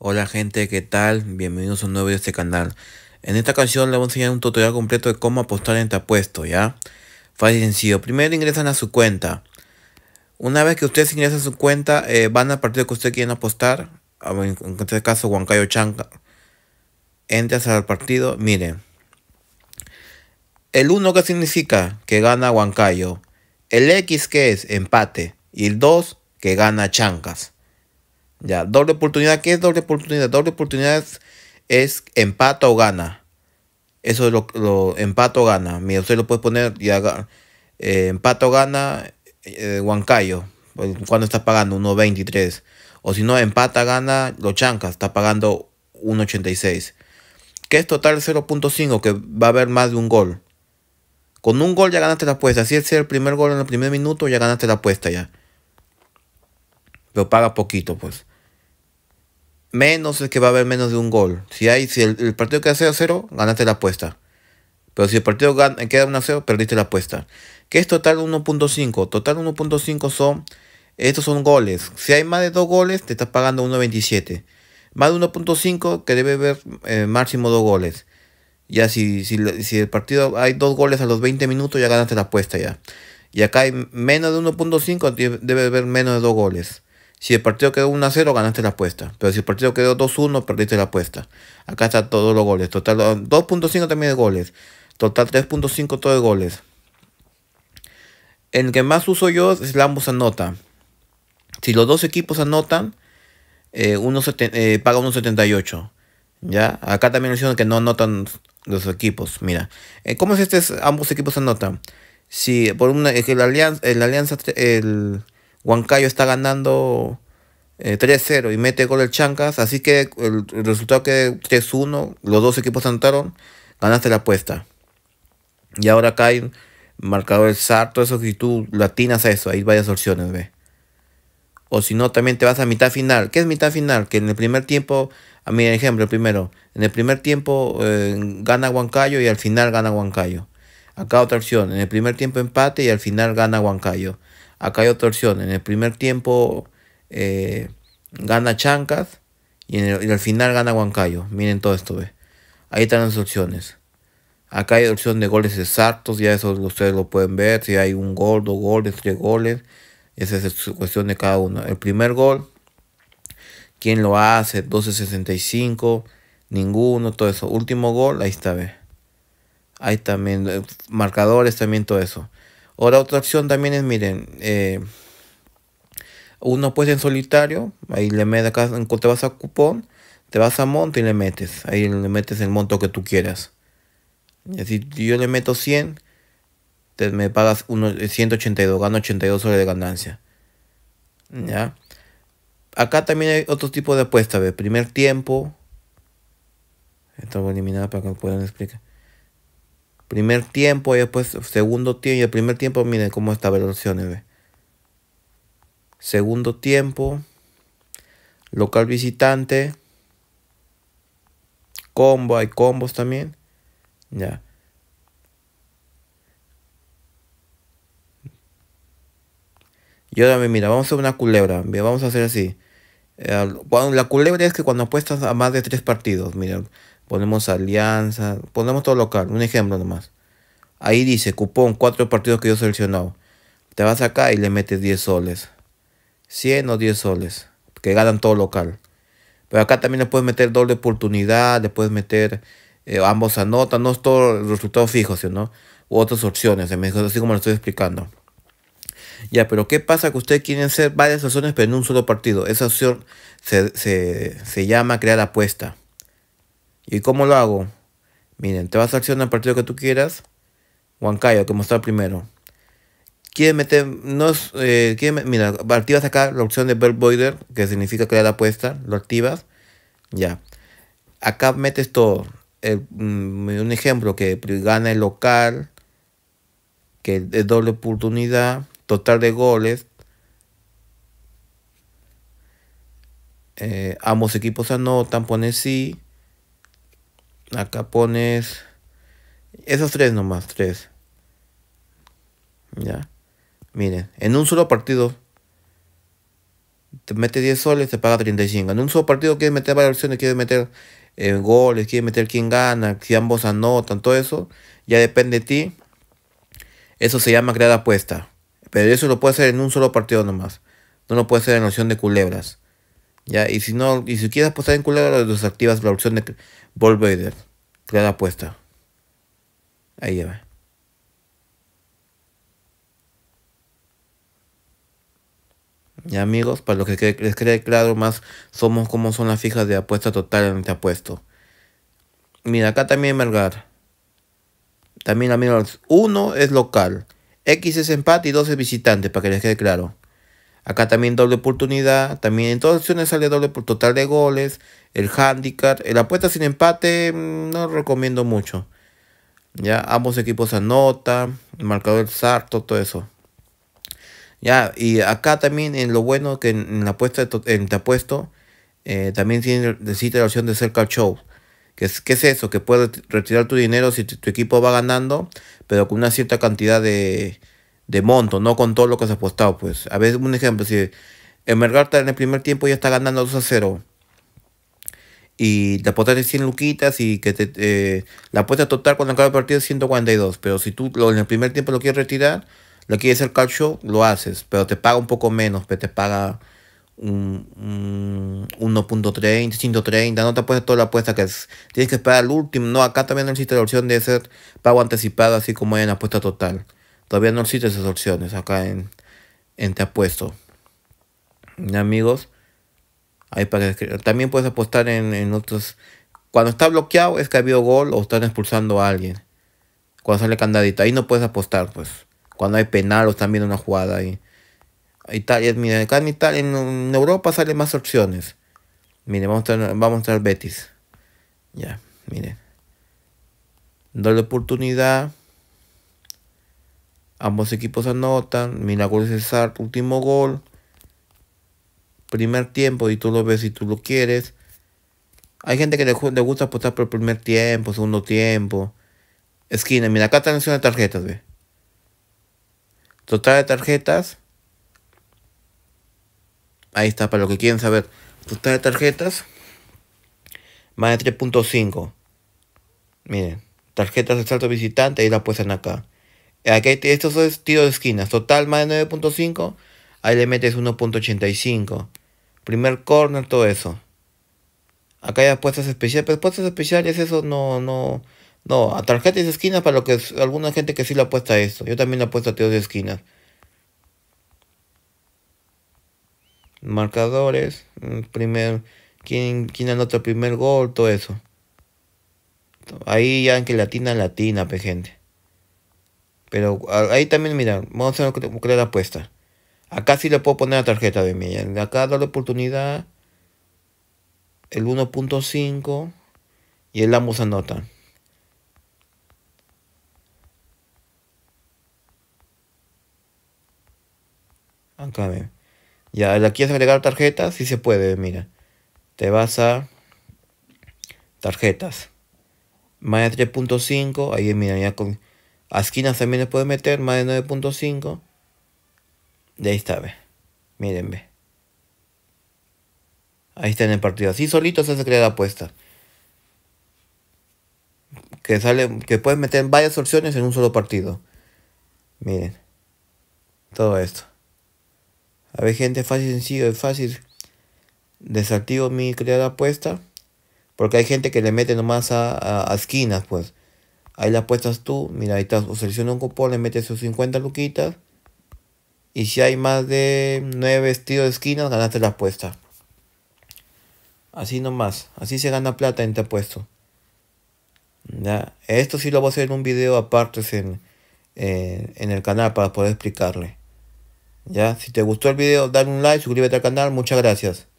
Hola gente, ¿qué tal? Bienvenidos a un nuevo video de este canal. En esta canción les voy a enseñar un tutorial completo de cómo apostar en tu apuesto, ¿ya? Fácil y sencillo. Primero ingresan a su cuenta. Una vez que ustedes ingresan a su cuenta, eh, van al partido que ustedes quieren apostar. En este caso, Huancayo Chanca. Entras al partido, miren. El 1, ¿qué significa? Que gana Huancayo. El X, ¿qué es? Empate. Y el 2, que gana Chancas. Ya, doble oportunidad, ¿qué es doble oportunidad? Doble oportunidad es, es empate o gana. Eso es lo, lo empate o gana. Mira, usted lo puede poner y eh, empate o gana eh, Huancayo. Pues, Cuando está pagando 1.23. O si no, empata, gana, lo chancas, está pagando 1.86. ¿Qué es total 0.5, que va a haber más de un gol. Con un gol ya ganaste la apuesta. Si es el primer gol en el primer minuto, ya ganaste la apuesta ya pero paga poquito, pues. Menos es que va a haber menos de un gol. Si hay, si el, partido queda 0 a 0, ganaste la apuesta. Pero si el partido queda 1 a 0, perdiste la apuesta. ¿Qué es total 1.5? Total 1.5 son. Estos son goles. Si hay más de 2 goles, te estás pagando 1.27. Más de 1.5, que debe haber eh, máximo 2 goles. Ya si, si, el partido hay 2 goles a los 20 minutos, ya ganaste la apuesta ya. Y acá hay menos de 1.5, debe haber menos de 2 goles. Si el partido quedó 1 0, ganaste la apuesta. Pero si el partido quedó 2 1, perdiste la apuesta. Acá está todos los goles. Total 2.5 también de goles. Total 3.5 todo de goles. El que más uso yo es la ambos anota. Si los dos equipos anotan, eh, uno eh, paga 1.78. ¿Ya? Acá también mencionan que no anotan los equipos. Mira, eh, ¿cómo es este? Ambos equipos anotan. Si por una, es que la alianza, el alianza, el Huancayo está ganando 3-0 eh, y mete gol el Chancas, así que el, resultado que 3-1, los dos equipos anotaron, ganaste la apuesta. Y ahora hay marcador el sarto, eso si tú latinas a eso, hay varias opciones, ve. O si no, también te vas a mitad final. ¿Qué es mitad final? Que en el primer tiempo, a mí el ejemplo, primero, en el primer tiempo eh, gana Huancayo y al final gana Huancayo. Acá otra opción, en el primer tiempo empate y al final gana Huancayo. Acá hay otra opción. En el primer tiempo eh, gana Chancas y, en el, al final gana Huancayo. Miren todo esto, ve. Ahí están las opciones. Acá hay opción de goles exactos, ya eso ustedes lo pueden ver. Si hay un gol, dos goles, tres goles. Esa es su cuestión de cada uno. El primer gol, quién lo hace, 12.65, ninguno, todo eso. Último gol, ahí está, ve. Ahí también, eh, marcadores, también todo eso. Ahora otra opción también es, miren, eh, uno pues en solitario, ahí le metes acá, te vas a cupón, te vas a monto y le metes, ahí le metes el monto que tú quieras. Si yo le meto 100, me pagas 182, eh, gano 82 soles de ganancia. ¿Ya? Acá también hay otro tipo de apuesta, ¿ve? primer tiempo. Esto voy a eliminar para que puedan explicar. Primer tiempo y después segundo tiempo. Y el primer tiempo, miren cómo está velocidad Segundo tiempo. Local visitante. Combo, hay combos también. Ya. Y ahora mira, vamos a hacer una culebra. vamos a hacer así. Eh, cuando, la culebra es que cuando apuestas a más de tres partidos, miren ponemos Alianza, ponemos todo local, un ejemplo nomás. Ahí dice cupón, cuatro partidos que yo he seleccionado. Te vas acá y le metes 10 soles. 100 o 10 soles, que ganan todo local. Pero acá también le puedes meter doble oportunidad, le puedes meter eh, ambos anotan, no es todo resultado fijo, sino u otras opciones, así como lo estoy explicando. Ya, pero ¿qué pasa que ustedes quieren hacer varias opciones pero en un solo partido? Esa opción se, se llama crear apuesta. ¿Y cómo lo hago? Miren, te vas a accionar el partido que tú quieras. Huancayo, que mostrar primero. Quiere meter, no eh, mira, activas acá la opción de Bell Boiler, que significa crear apuesta, lo activas, ya. Acá metes todo. Mm, un ejemplo que gana el local, que es doble oportunidad, total de goles. Eh, ambos equipos anotan, pones sí acá pones esos tres nomás, tres. Ya. Miren, en un solo partido te mete 10 soles, te paga 35. En un solo partido quieres meter varias opciones, quieres meter eh, goles, quieres meter quién gana, si ambos anotan, todo eso. Ya depende de ti. Eso se llama crear apuesta. Pero eso lo puedes hacer en un solo partido nomás. No lo puedes hacer en la opción de culebras. ¿ya? Y si no, y si quieres apostar en culebras, desactivas la opción de Volvader, Vader. Crear apuesta. Ahí ya va. Y amigos, para los que les quede claro más, somos como son las fijas de apuesta total en apuesto. Mira, acá también Margar. También amigos, Uno es local, X es empate y dos es visitante, para que les quede claro. Acá también doble oportunidad. También en todas opciones sale doble por total de goles. El handicap. La apuesta sin empate mm, no lo recomiendo mucho. Ya, ambos equipos anotan. El marcador sarto, todo eso. Ya, y acá también en lo bueno que en, la apuesta en te apuesto. Eh, también tiene, necesita la opción de ser show. ¿Qué es, ¿Qué es eso? Que puedes retirar tu dinero si tu equipo va ganando, pero con una cierta cantidad de, de monto, no con todo lo que has apostado. Pues a ver un ejemplo, si el Mergarta en el primer tiempo ya está ganando 2 a 0 y te apostaste 100 luquitas y que te, la apuesta total cuando acaba el partido es 142, pero si tú en el primer tiempo lo quieres retirar, lo quieres hacer call lo haces, pero te paga un poco menos, pero pues, te paga un, 1.30, 130, no te apuestas toda la apuesta que Tienes que esperar al último. No, acá también existe la opción de hacer pago anticipado, así como hay en la apuesta total. Todavía no existen esas opciones acá en, en Te Apuesto. amigos, ahí para también puedes apostar en, otros. Cuando está bloqueado es que ha habido gol o están expulsando a alguien. Cuando sale candadita. ahí no puedes apostar, pues. Cuando hay penal o están una jugada ahí. Italia, acá en Italia, en, Europa salen más opciones. Mire, vamos a mostrar, Betis. Ya, miren. Doble oportunidad. Ambos equipos anotan. Milagro César, último gol. Primer tiempo, y tú lo ves si tú lo quieres. Hay gente que le, gusta apostar por el primer tiempo, segundo tiempo. Esquina, mira, acá está la de tarjetas, ve. Total de tarjetas. Ahí está, para lo que quieren saber. Total de tarjetas. Más de 3.5. Miren, tarjetas de salto visitante Ahí la puestan acá. Aquí estos son tiro de esquinas. Total más de 9.5. Ahí le metes 1.85. Primer corner, todo eso. Acá hay apuestas especiales. Pero apuestas especiales, eso no, no. No, a tarjetas de esquinas para lo que es, alguna gente que sí le apuesta a esto. Yo también le apuesto a tiros de esquinas. Marcadores. Mm, primer. ¿Quién, quién anota el primer gol? Todo eso. Ahí ya en que latina, latina, pe gente. Pero ahí también, mira, vamos a crear la apuesta. Acá sí le puedo poner la tarjeta de mí. Acá la oportunidad. El 1.5. Y el ambos anota. Acá ven. Ya, la quieres agregar tarjeta? sí se puede, mira. Te vas a tarjetas. Más 3.5. Ahí mira, ya con a esquinas también le puede meter más de 9.5. De ahí está, ve. Miren, ve. Ahí está en el partido. Así solito se hace crear apuesta. Que sale, que pueden meter varias opciones en un solo partido. Miren. Todo esto. A ver, gente, fácil, sencillo, es fácil. Desactivo mi crear apuesta. Porque hay gente que le mete nomás a, a esquinas, pues. Ahí la apuestas tú. Mira, ahí estás. O selecciona un cupón, le metes sus 50 luquitas. Y si hay más de 9 vestidos de esquinas, ganaste la apuesta. Así nomás. Así se gana plata en te este apuesto. ¿Ya? Esto sí lo voy a hacer en un video aparte en, en el canal para poder explicarle. ¿Ya? Si te gustó el video, dale un like, suscríbete al canal. Muchas gracias.